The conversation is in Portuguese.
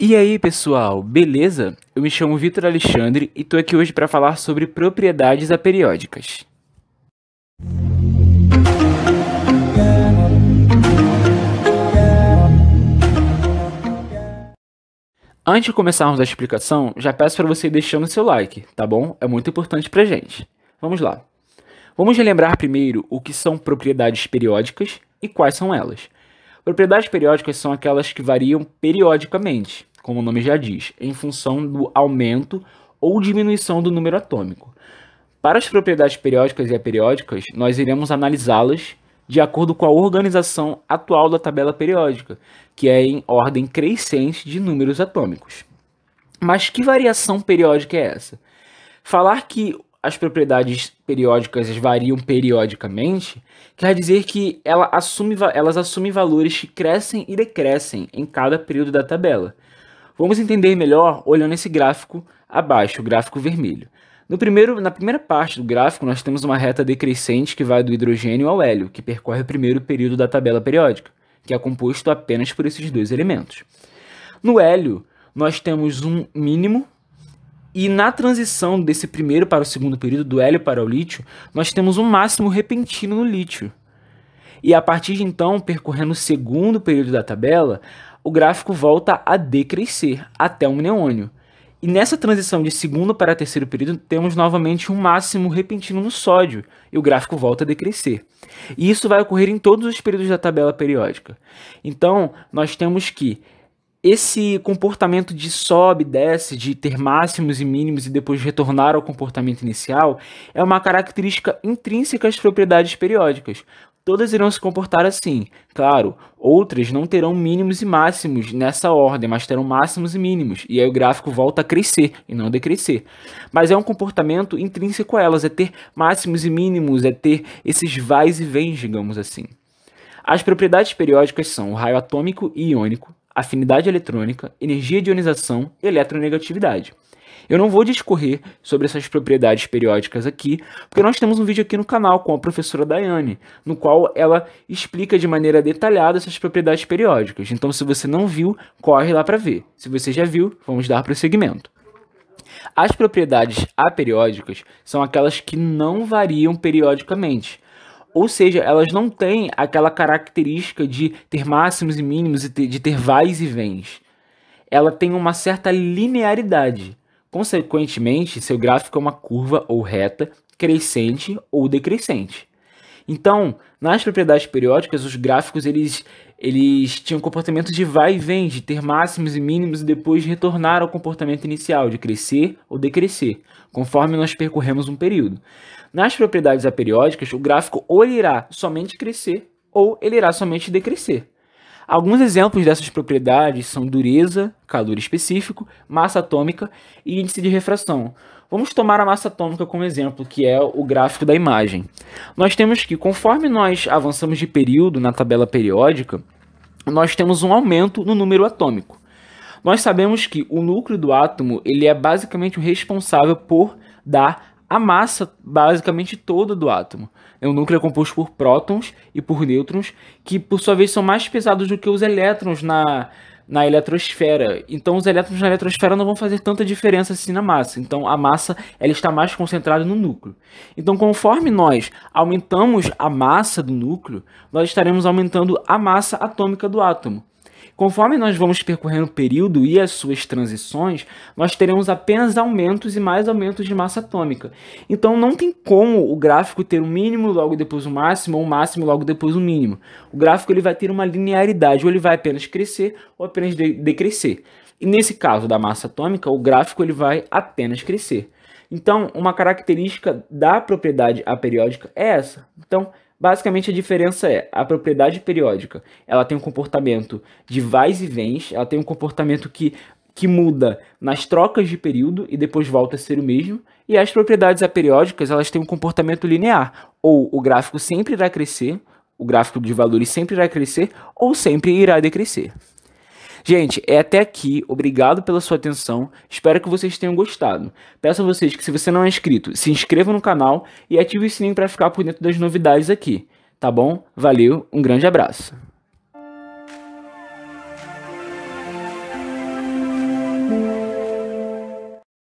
E aí, pessoal, beleza? Eu me chamo Vitor Alexandre e tô aqui hoje para falar sobre propriedades aperiódicas. Antes de começarmos a explicação, já peço para você ir deixando seu like, tá bom? É muito importante pra gente. Vamos lá. Vamos relembrar primeiro o que são propriedades periódicas e quais são elas. Propriedades periódicas são aquelas que variam periodicamente, como o nome já diz, em função do aumento ou diminuição do número atômico. Para as propriedades periódicas e aperiódicas, nós iremos analisá-las de acordo com a organização atual da tabela periódica, que é em ordem crescente de números atômicos. Mas que variação periódica é essa? Falar que as propriedades periódicas variam periodicamente, quer dizer que ela assume, elas assumem valores que crescem e decrescem em cada período da tabela. Vamos entender melhor olhando esse gráfico abaixo, o gráfico vermelho. No primeiro, na primeira parte do gráfico, nós temos uma reta decrescente que vai do hidrogênio ao hélio, que percorre o primeiro período da tabela periódica, que é composto apenas por esses dois elementos. No hélio, nós temos um mínimo e na transição desse primeiro para o segundo período, do hélio para o lítio, nós temos um máximo repentino no lítio. E a partir de então, percorrendo o segundo período da tabela, o gráfico volta a decrescer até um neônio. E nessa transição de segundo para terceiro período, temos novamente um máximo repentino no sódio, e o gráfico volta a decrescer. E isso vai ocorrer em todos os períodos da tabela periódica. Então, nós temos que esse comportamento de sobe, desce, de ter máximos e mínimos e depois retornar ao comportamento inicial, é uma característica intrínseca às propriedades periódicas. Todas irão se comportar assim. Claro, outras não terão mínimos e máximos nessa ordem, mas terão máximos e mínimos. E aí o gráfico volta a crescer e não decrescer. Mas é um comportamento intrínseco a elas, é ter máximos e mínimos, é ter esses vais e vens, digamos assim. As propriedades periódicas são o raio atômico e iônico, afinidade eletrônica, energia de ionização e eletronegatividade. Eu não vou discorrer sobre essas propriedades periódicas aqui, porque nós temos um vídeo aqui no canal com a professora Daiane, no qual ela explica de maneira detalhada essas propriedades periódicas. Então, se você não viu, corre lá para ver. Se você já viu, vamos dar prosseguimento. As propriedades aperiódicas são aquelas que não variam periodicamente, ou seja, elas não têm aquela característica de ter máximos e mínimos e de ter vais e vens. Ela tem uma certa linearidade. Consequentemente, seu gráfico é uma curva ou reta, crescente ou decrescente. Então, nas propriedades periódicas, os gráficos eles eles tinham comportamento de vai e vem, de ter máximos e mínimos e depois retornar ao comportamento inicial, de crescer ou decrescer, conforme nós percorremos um período. Nas propriedades aperiódicas, o gráfico ou ele irá somente crescer ou ele irá somente decrescer. Alguns exemplos dessas propriedades são dureza, calor específico, massa atômica e índice de refração. Vamos tomar a massa atômica como exemplo, que é o gráfico da imagem. Nós temos que, conforme nós avançamos de período na tabela periódica, nós temos um aumento no número atômico. Nós sabemos que o núcleo do átomo ele é basicamente o responsável por dar a massa basicamente toda do átomo. É um núcleo composto por prótons e por nêutrons, que por sua vez são mais pesados do que os elétrons na, na eletrosfera. Então os elétrons na eletrosfera não vão fazer tanta diferença assim na massa. Então a massa ela está mais concentrada no núcleo. Então conforme nós aumentamos a massa do núcleo, nós estaremos aumentando a massa atômica do átomo. Conforme nós vamos percorrendo o período e as suas transições, nós teremos apenas aumentos e mais aumentos de massa atômica. Então não tem como o gráfico ter um mínimo logo depois o um máximo ou o um máximo logo depois o um mínimo. O gráfico ele vai ter uma linearidade, ou ele vai apenas crescer ou apenas decrescer. E nesse caso da massa atômica, o gráfico ele vai apenas crescer. Então, uma característica da propriedade aperiódica é essa. Então, Basicamente a diferença é a propriedade periódica. Ela tem um comportamento de vais e vens, ela tem um comportamento que que muda nas trocas de período e depois volta a ser o mesmo, e as propriedades aperiódicas, elas têm um comportamento linear, ou o gráfico sempre irá crescer, o gráfico de valores sempre irá crescer ou sempre irá decrescer. Gente, é até aqui. Obrigado pela sua atenção. Espero que vocês tenham gostado. Peço a vocês que, se você não é inscrito, se inscreva no canal e ative o sininho para ficar por dentro das novidades aqui. Tá bom? Valeu, um grande abraço.